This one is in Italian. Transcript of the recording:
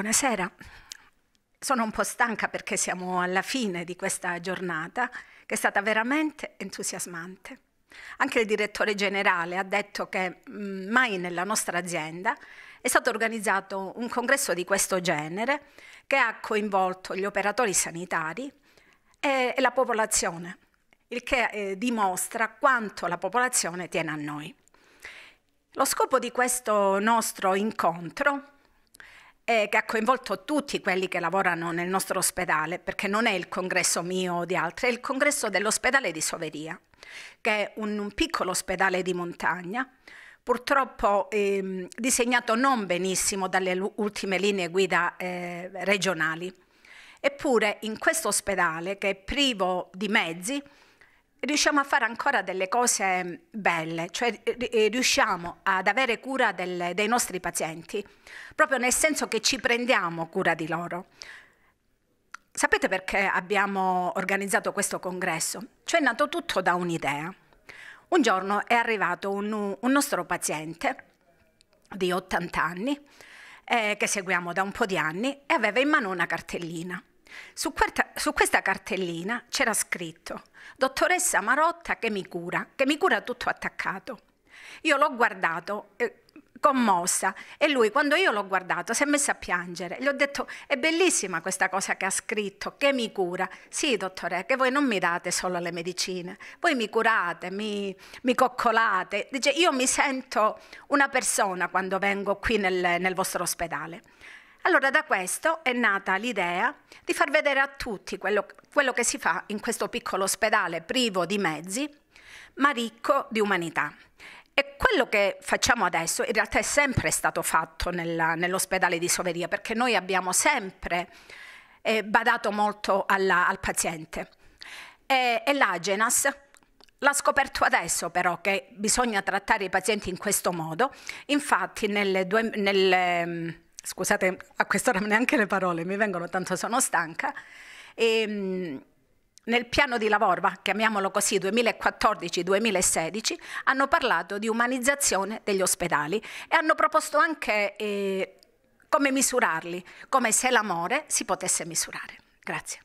Buonasera. Sono un po' stanca perché siamo alla fine di questa giornata che è stata veramente entusiasmante. Anche il direttore generale ha detto che mm, mai nella nostra azienda è stato organizzato un congresso di questo genere che ha coinvolto gli operatori sanitari e, la popolazione, il che eh, dimostra quanto la popolazione tiene a noi. Lo scopo di questo nostro incontro eh, che ha coinvolto tutti quelli che lavorano nel nostro ospedale, perché non è il congresso mio o di altri, è il congresso dell'ospedale di Soveria, che è un, un piccolo ospedale di montagna purtroppo eh, disegnato non benissimo dalle ultime linee guida eh, regionali. Eppure in questo ospedale, che è privo di mezzi, riusciamo a fare ancora delle cose mm, belle, cioè eh, eh, riusciamo ad avere cura del, dei nostri pazienti, proprio nel senso che ci prendiamo cura di loro. Sapete perché abbiamo organizzato questo congresso? Cioè è nato tutto da un'idea. Un giorno è arrivato un, un nostro paziente di 80 anni, eh, che seguiamo da un po' di anni, e aveva in mano una cartellina. Su, quarta, su questa cartellina c'era scritto Dottoressa Marotta che mi cura, che mi cura tutto attaccato. Io l'ho guardato eh, commossa e lui quando io l'ho guardato si è messo a piangere. Gli ho detto è bellissima questa cosa che ha scritto, che mi cura. Sì dottore, che voi non mi date solo le medicine, voi mi curate, mi, mi coccolate. Dice io mi sento una persona quando vengo qui nel, nel vostro ospedale. Allora da questo è nata l'idea di far vedere a tutti quello, quello che si fa in questo piccolo ospedale privo di mezzi, ma ricco di umanità. E quello che facciamo adesso in realtà è sempre stato fatto nella, nell'ospedale di Soveria, perché noi abbiamo sempre eh, badato molto alla, al paziente. E, e l'Agenas l'ha scoperto adesso però che bisogna trattare i pazienti in questo modo. Infatti nelle due, nelle, Scusate, a quest'ora neanche le parole mi vengono, tanto sono stanca. E, ehm, nel piano di lavoro, chiamiamolo così, 2014-2016, hanno parlato di umanizzazione degli ospedali e hanno proposto anche eh, come misurarli, come se l'amore si potesse misurare. Grazie.